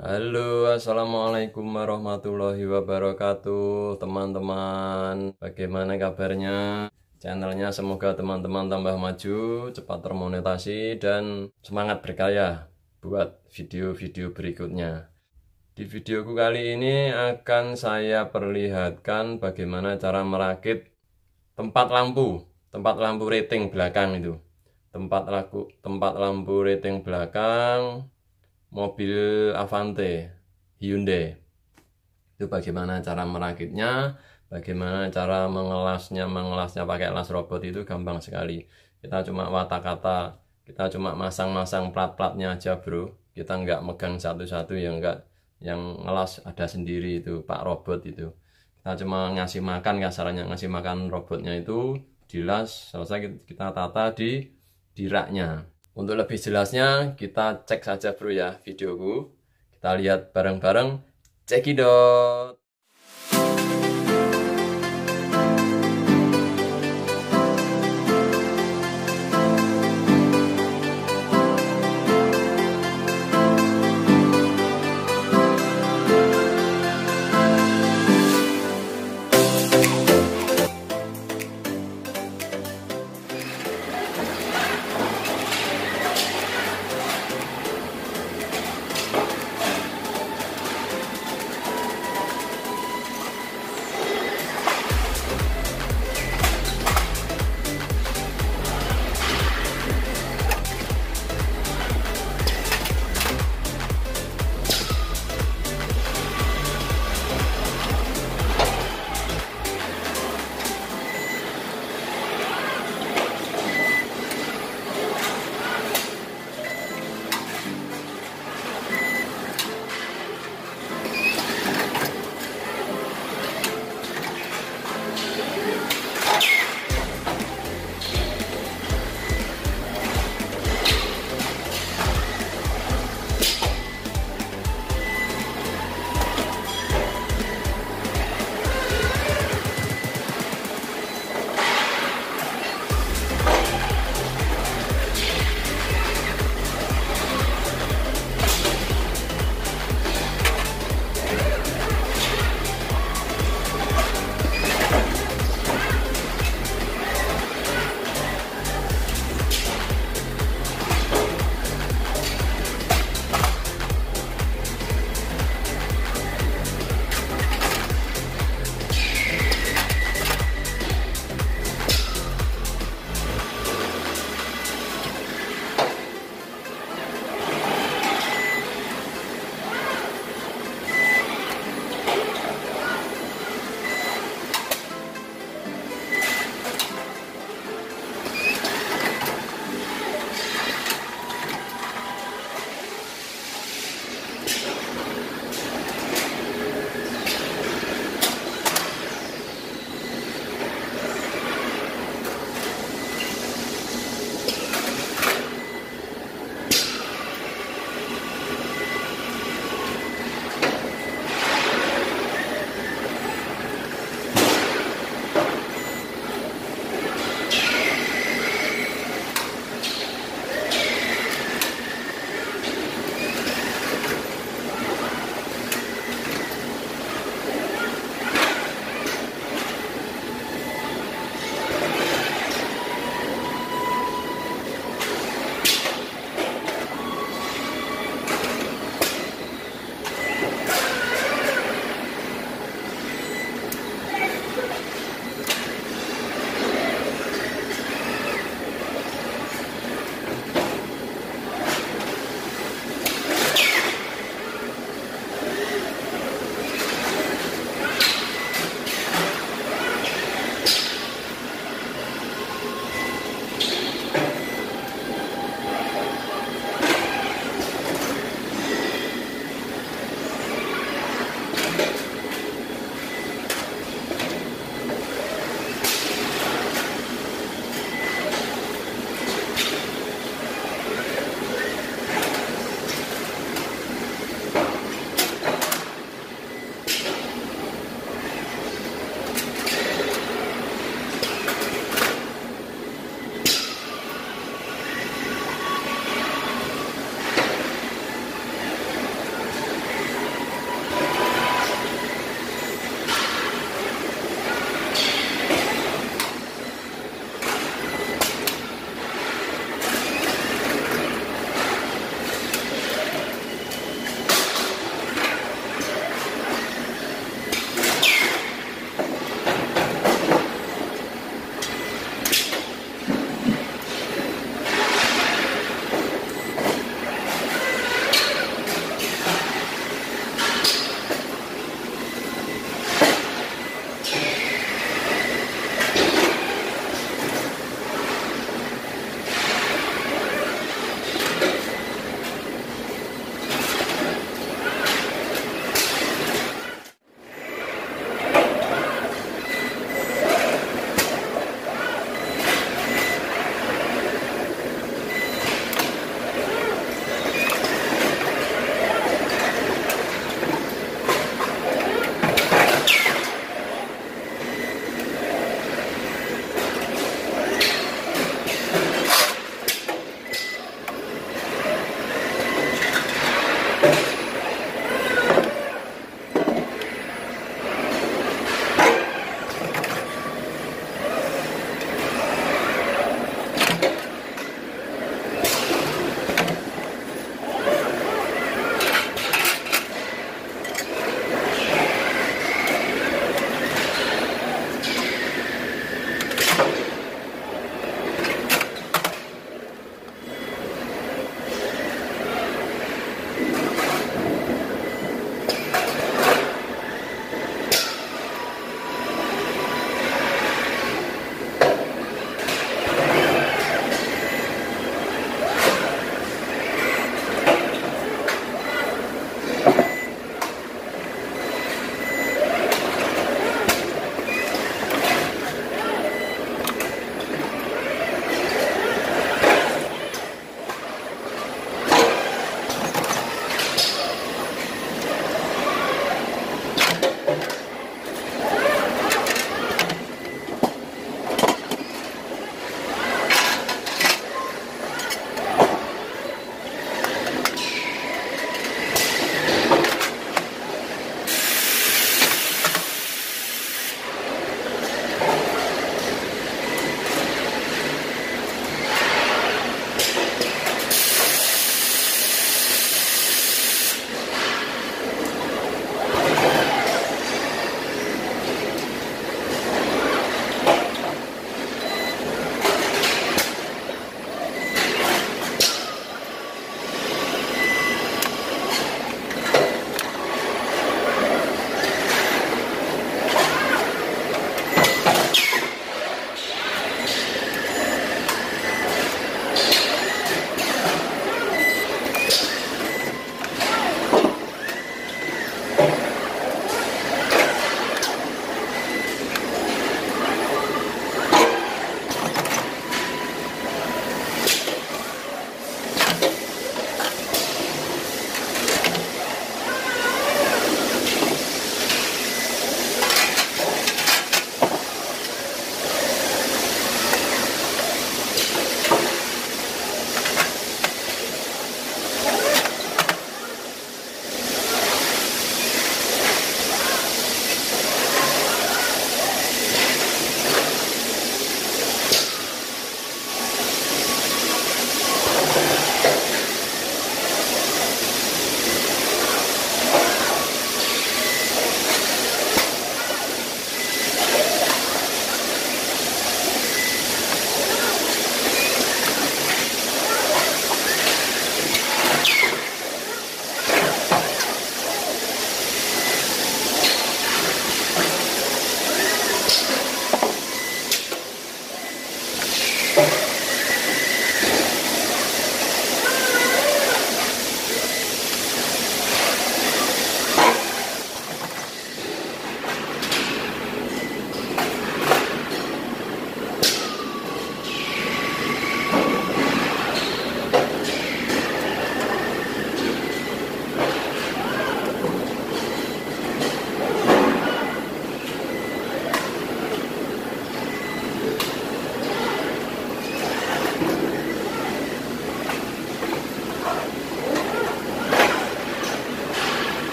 Halo, assalamualaikum warahmatullahi wabarakatuh, teman-teman. Bagaimana kabarnya? Channelnya semoga teman-teman tambah maju, cepat termonetasi, dan semangat berkarya buat video-video berikutnya. Di videoku kali ini akan saya perlihatkan bagaimana cara merakit tempat lampu, tempat lampu rating belakang itu tempat laku tempat lampu rating belakang mobil Avante Hyundai itu bagaimana cara merakitnya bagaimana cara mengelasnya mengelasnya pakai las robot itu gampang sekali kita cuma wata kata kita cuma masang-masang plat-platnya aja bro kita nggak megang satu-satu yang nggak yang ngelas ada sendiri itu pak robot itu kita cuma ngasih makan kasarannya ngasih makan robotnya itu dilas selesai kita tata di di raknya untuk lebih jelasnya, kita cek saja bro ya videoku. Kita lihat bareng-bareng. Cekidot!